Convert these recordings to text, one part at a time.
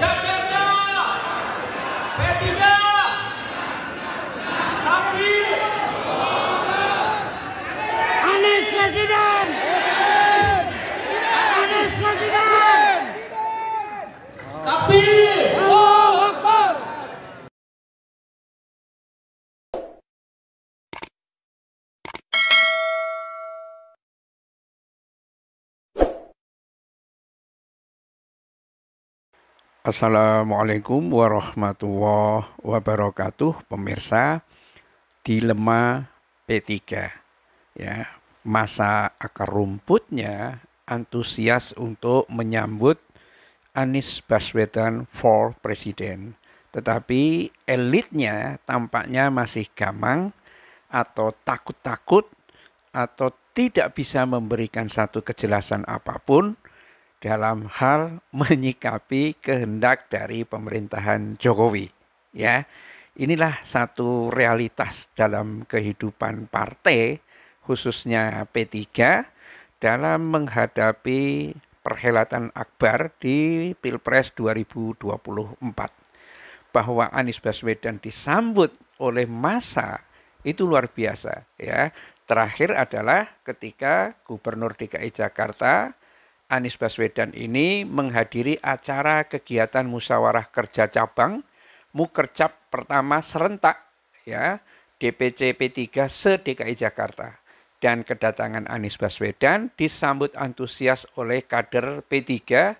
Chapter Assalamualaikum warahmatullahi wabarakatuh pemirsa dilema P3 ya masa akar rumputnya antusias untuk menyambut Anies Baswedan for presiden tetapi elitnya tampaknya masih gamang atau takut-takut atau tidak bisa memberikan satu kejelasan apapun dalam hal menyikapi kehendak dari pemerintahan Jokowi. Ya, inilah satu realitas dalam kehidupan partai, khususnya P3, dalam menghadapi perhelatan akbar di Pilpres 2024. Bahwa Anies Baswedan disambut oleh masa itu luar biasa ya. Terakhir adalah ketika Gubernur DKI Jakarta Anies Baswedan ini menghadiri acara kegiatan musyawarah kerja cabang Mukercap pertama serentak ya DPC P3 se-DKI Jakarta dan kedatangan Anies Baswedan disambut antusias oleh kader P3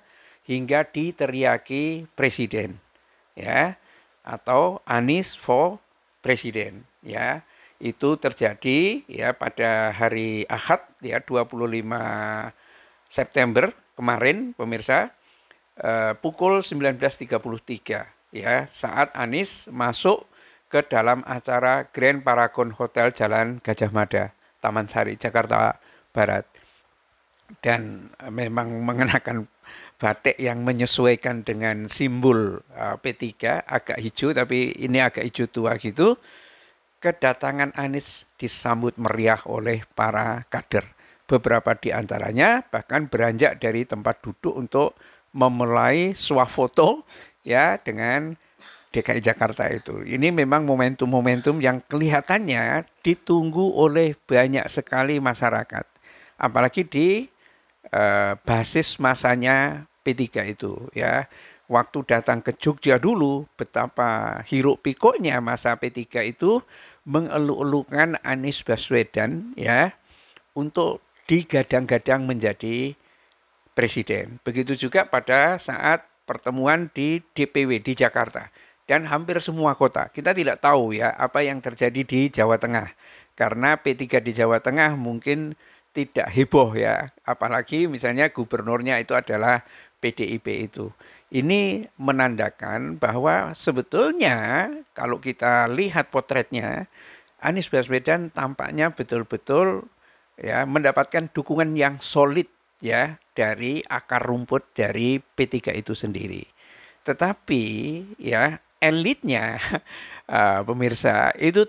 hingga diteriaki presiden ya atau Anies for presiden ya itu terjadi ya pada hari Ahad ya 25 September kemarin pemirsa eh, pukul 19.33 ya saat Anis masuk ke dalam acara Grand Paragon Hotel Jalan Gajah Mada, Taman Sari, Jakarta Barat. Dan eh, memang mengenakan batik yang menyesuaikan dengan simbol eh, P3 agak hijau tapi ini agak hijau tua gitu. Kedatangan Anis disambut meriah oleh para kader. Beberapa di antaranya bahkan beranjak dari tempat duduk untuk memulai swafoto ya dengan DKI Jakarta itu. Ini memang momentum-momentum yang kelihatannya ditunggu oleh banyak sekali masyarakat. Apalagi di eh, basis masanya P3 itu ya. Waktu datang ke Jogja dulu betapa hiruk pikuknya masa P3 itu mengeluk-elukan Anies Baswedan ya untuk digadang-gadang menjadi presiden. Begitu juga pada saat pertemuan di DPW di Jakarta dan hampir semua kota. Kita tidak tahu ya apa yang terjadi di Jawa Tengah. Karena P3 di Jawa Tengah mungkin tidak heboh ya, apalagi misalnya gubernurnya itu adalah PDIP itu. Ini menandakan bahwa sebetulnya kalau kita lihat potretnya Anies Baswedan tampaknya betul-betul ya mendapatkan dukungan yang solid ya dari akar rumput dari P3 itu sendiri. Tetapi ya elitnya uh, pemirsa itu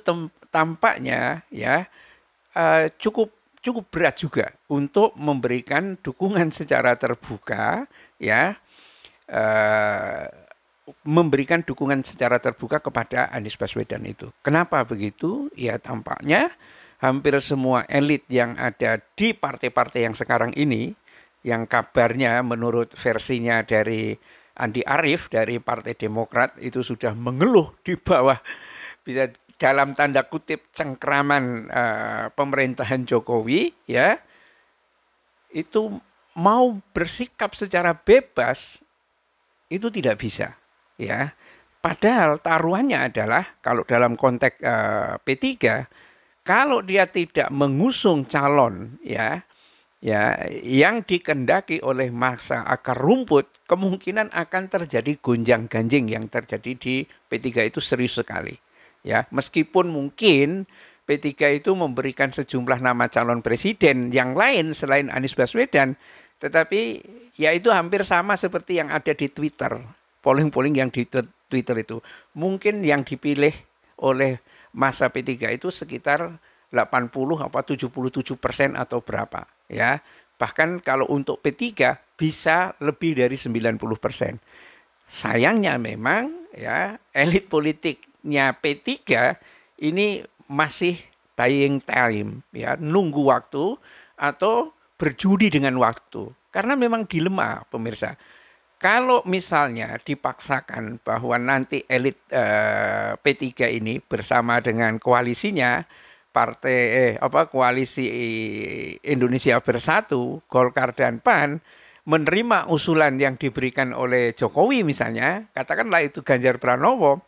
tampaknya ya uh, cukup cukup berat juga untuk memberikan dukungan secara terbuka ya uh, memberikan dukungan secara terbuka kepada Anies Baswedan itu. Kenapa begitu? Ya tampaknya hampir semua elit yang ada di partai-partai yang sekarang ini, yang kabarnya menurut versinya dari Andi Arief dari Partai Demokrat itu sudah mengeluh di bawah bisa dalam tanda kutip cengkraman uh, pemerintahan Jokowi ya itu mau bersikap secara bebas itu tidak bisa ya padahal taruhannya adalah kalau dalam konteks uh, eh, P3 kalau dia tidak mengusung calon ya ya yang dikendaki oleh masa akar rumput kemungkinan akan terjadi gonjang-ganjing yang terjadi di P3 itu serius sekali ya meskipun mungkin P3 itu memberikan sejumlah nama calon presiden yang lain selain Anies Baswedan tetapi ya itu hampir sama seperti yang ada di Twitter polling-polling yang di Twitter itu mungkin yang dipilih oleh masa P3 itu sekitar 80 apa 77 persen atau berapa ya bahkan kalau untuk P3 bisa lebih dari 90 persen sayangnya memang ya elit politiknya P3 ini masih buying time ya nunggu waktu atau berjudi dengan waktu karena memang dilema pemirsa kalau misalnya dipaksakan bahwa nanti elit eh, P3 ini bersama dengan koalisinya partai eh, apa koalisi Indonesia Bersatu, Golkar dan PAN menerima usulan yang diberikan oleh Jokowi misalnya, katakanlah itu Ganjar Pranowo,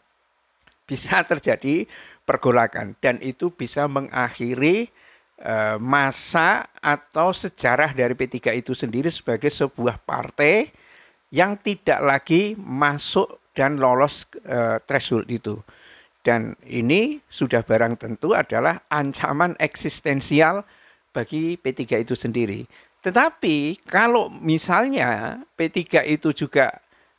bisa terjadi pergolakan dan itu bisa mengakhiri eh, masa atau sejarah dari P3 itu sendiri sebagai sebuah partai yang tidak lagi masuk dan lolos e, threshold itu. Dan ini sudah barang tentu adalah ancaman eksistensial bagi P3 itu sendiri. Tetapi kalau misalnya P3 itu juga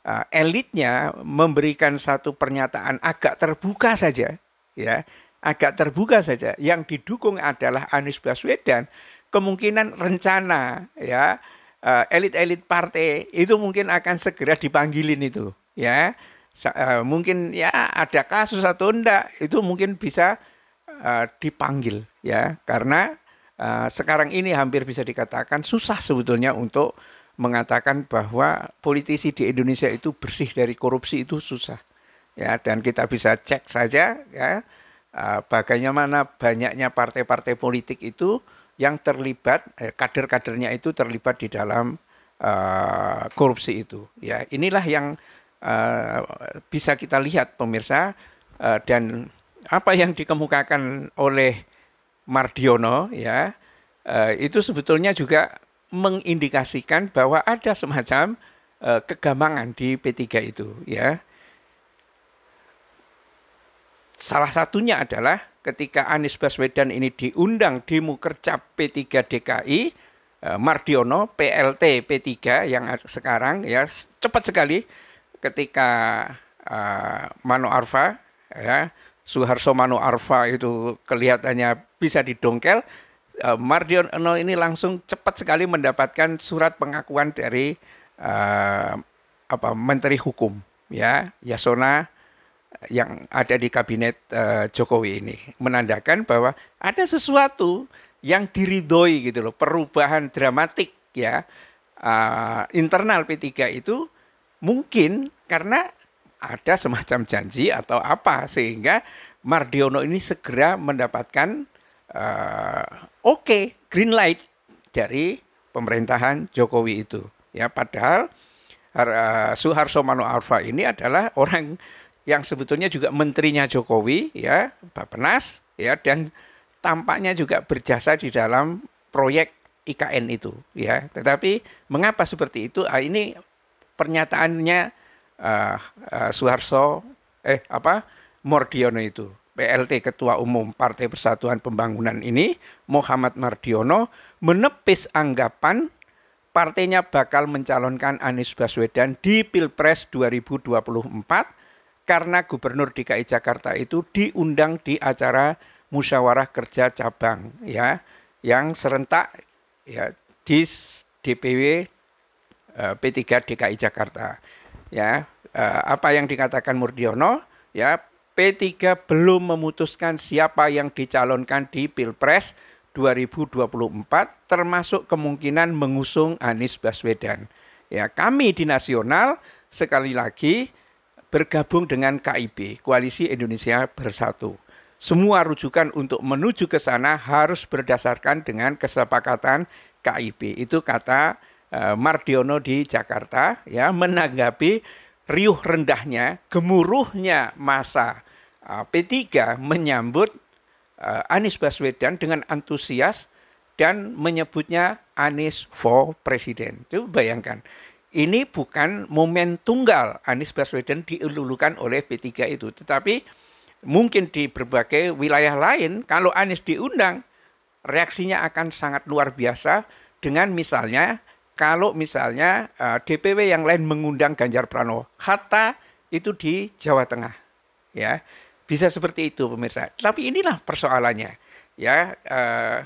e, elitnya memberikan satu pernyataan agak terbuka saja, ya, agak terbuka saja yang didukung adalah Anies Baswedan, kemungkinan rencana ya Eh, elit-elit uh, partai itu mungkin akan segera dipanggilin itu ya uh, mungkin ya ada kasus atau enggak itu mungkin bisa uh, dipanggil ya karena uh, sekarang ini hampir bisa dikatakan susah sebetulnya untuk mengatakan bahwa politisi di Indonesia itu bersih dari korupsi itu susah ya dan kita bisa cek saja ya uh, bagaimana banyaknya partai-partai politik itu yang terlibat eh, kader-kadernya itu terlibat di dalam uh, korupsi itu ya inilah yang uh, bisa kita lihat pemirsa uh, dan apa yang dikemukakan oleh Mardiono ya uh, itu sebetulnya juga mengindikasikan bahwa ada semacam uh, kegamangan di P3 itu ya salah satunya adalah ketika Anies Baswedan ini diundang di Mukercap P3 DKI, eh, Mardiono PLT P3 yang sekarang ya cepat sekali ketika uh, Mano Arfa ya Suharso Mano Arfa itu kelihatannya bisa didongkel uh, Mardiono ini langsung cepat sekali mendapatkan surat pengakuan dari uh, apa Menteri Hukum ya Yasona yang ada di kabinet uh, Jokowi ini menandakan bahwa ada sesuatu yang diridoi gitu loh perubahan dramatik ya uh, internal P3 itu mungkin karena ada semacam janji atau apa sehingga Mardiono ini segera mendapatkan uh, oke okay, green light dari pemerintahan Jokowi itu ya padahal uh, Suharto Mano Arfa ini adalah orang yang sebetulnya juga menterinya Jokowi ya Penas ya dan tampaknya juga berjasa di dalam proyek IKN itu ya tetapi mengapa seperti itu ah, ini pernyataannya uh, ah, uh, ah, Suharso eh apa Mordiono itu PLT Ketua Umum Partai Persatuan Pembangunan ini Muhammad Mardiono menepis anggapan partainya bakal mencalonkan Anies Baswedan di Pilpres 2024 karena Gubernur DKI Jakarta itu diundang di acara musyawarah kerja cabang ya yang serentak ya di DPW eh, P3 DKI Jakarta. Ya, eh, apa yang dikatakan Murdiono ya P3 belum memutuskan siapa yang dicalonkan di Pilpres 2024 termasuk kemungkinan mengusung Anies Baswedan. Ya, kami di nasional sekali lagi bergabung dengan KIB, Koalisi Indonesia Bersatu. Semua rujukan untuk menuju ke sana harus berdasarkan dengan kesepakatan KIB. Itu kata e, Mardiono di Jakarta ya menanggapi riuh rendahnya, gemuruhnya masa e, P3 menyambut e, Anies Baswedan dengan antusias dan menyebutnya Anies for Presiden. Itu bayangkan ini bukan momen tunggal Anies Baswedan dielulukan oleh P3 itu. Tetapi mungkin di berbagai wilayah lain kalau Anies diundang reaksinya akan sangat luar biasa dengan misalnya kalau misalnya uh, eh, DPW yang lain mengundang Ganjar Pranowo, kata itu di Jawa Tengah. Ya. Bisa seperti itu pemirsa. Tapi inilah persoalannya. Ya, uh,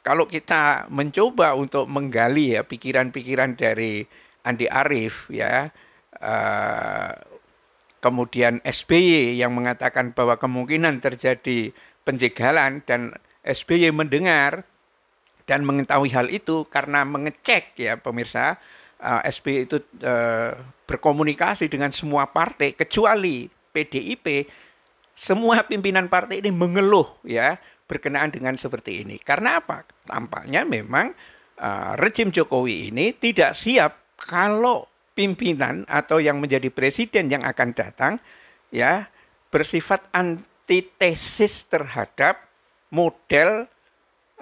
kalau kita mencoba untuk menggali ya pikiran-pikiran dari Andi Arief ya uh, kemudian SBY yang mengatakan bahwa kemungkinan terjadi penjegalan dan SBY mendengar dan mengetahui hal itu karena mengecek ya pemirsa uh, eh, SBY itu uh, berkomunikasi dengan semua partai kecuali PDIP semua pimpinan partai ini mengeluh ya berkenaan dengan seperti ini karena apa tampaknya memang uh, rejim Jokowi ini tidak siap kalau pimpinan atau yang menjadi presiden yang akan datang ya bersifat antitesis terhadap model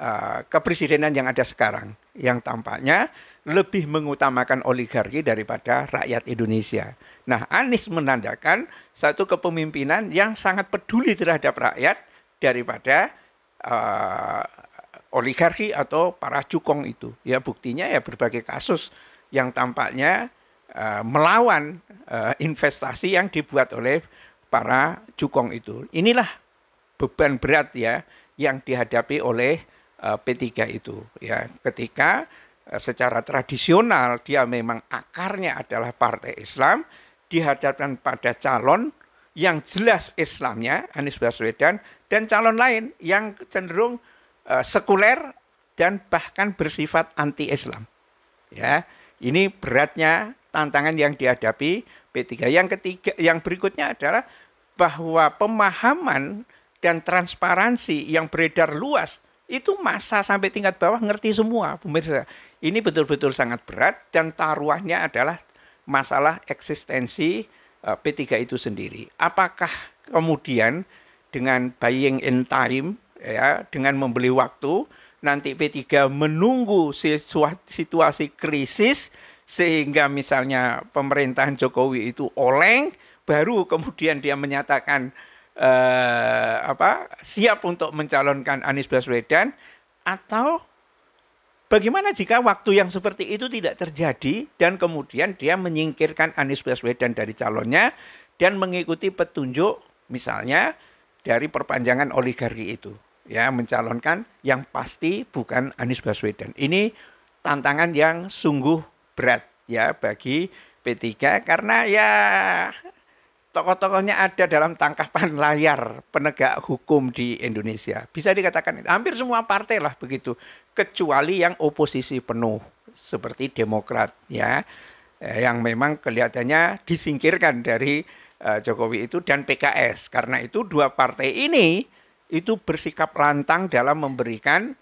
uh, kepresidenan yang ada sekarang yang tampaknya lebih mengutamakan oligarki daripada rakyat Indonesia. Nah, Anies menandakan satu kepemimpinan yang sangat peduli terhadap rakyat daripada uh, oligarki atau para cukong itu. Ya buktinya ya berbagai kasus yang tampaknya uh, melawan uh, investasi yang dibuat oleh para cukong itu. Inilah beban berat ya yang dihadapi oleh uh, e, P3 itu ya ketika secara tradisional dia memang akarnya adalah partai Islam dihadapkan pada calon yang jelas Islamnya Anies Baswedan dan calon lain yang cenderung uh, sekuler dan bahkan bersifat anti Islam. Ya. Ini beratnya tantangan yang dihadapi P3. Yang ketiga yang berikutnya adalah bahwa pemahaman dan transparansi yang beredar luas itu masa sampai tingkat bawah ngerti semua pemirsa. Ini betul-betul sangat berat dan taruhannya adalah masalah eksistensi eh, P3 itu sendiri. Apakah kemudian dengan buying in time ya dengan membeli waktu nanti P3 menunggu situasi krisis sehingga misalnya pemerintahan Jokowi itu oleng baru kemudian dia menyatakan eh, apa siap untuk mencalonkan Anies Baswedan atau bagaimana jika waktu yang seperti itu tidak terjadi dan kemudian dia menyingkirkan Anies Baswedan dari calonnya dan mengikuti petunjuk misalnya dari perpanjangan oligarki itu ya mencalonkan yang pasti bukan Anies Baswedan. Ini tantangan yang sungguh berat ya bagi P3 karena ya tokoh-tokohnya ada dalam tangkapan layar penegak hukum di Indonesia. Bisa dikatakan hampir semua partai lah begitu kecuali yang oposisi penuh seperti Demokrat ya eh, yang memang kelihatannya disingkirkan dari eh, Jokowi itu dan PKS. Karena itu dua partai ini itu bersikap lantang dalam memberikan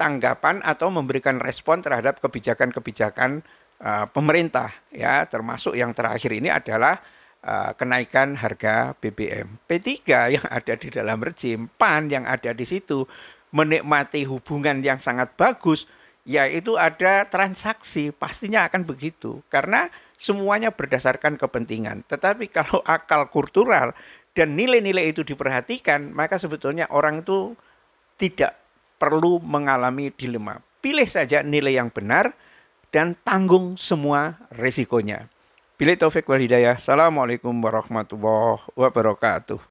tanggapan atau memberikan respon terhadap kebijakan-kebijakan uh, pemerintah ya termasuk yang terakhir ini adalah uh, kenaikan harga BBM. P3 yang ada di dalam rejim PAN yang ada di situ menikmati hubungan yang sangat bagus yaitu ada transaksi pastinya akan begitu karena semuanya berdasarkan kepentingan. Tetapi kalau akal kultural dan nilai-nilai itu diperhatikan, maka sebetulnya orang itu tidak perlu mengalami dilema. Pilih saja nilai yang benar dan tanggung semua resikonya. Pilih Taufik wal Assalamualaikum warahmatullahi wabarakatuh.